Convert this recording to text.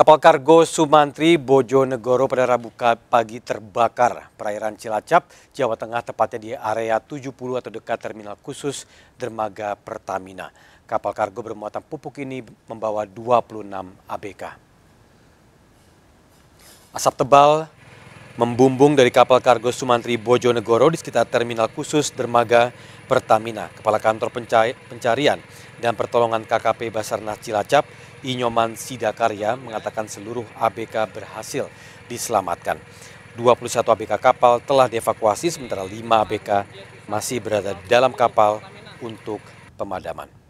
Kapal kargo Sumantri Bojonegoro pada Rabu pagi terbakar perairan Cilacap, Jawa Tengah tepatnya di area 70 atau dekat terminal khusus dermaga Pertamina. Kapal kargo bermuatan pupuk ini membawa 26 ABK. Asap tebal membumbung dari kapal kargo Sumantri Bojonegoro di sekitar terminal khusus dermaga Pertamina. Kepala Kantor Pencarian dan Pertolongan KKP Basarnas Cilacap, Inyoman Sidakarya mengatakan seluruh ABK berhasil diselamatkan. 21 ABK kapal telah dievakuasi sementara 5 ABK masih berada dalam kapal untuk pemadaman.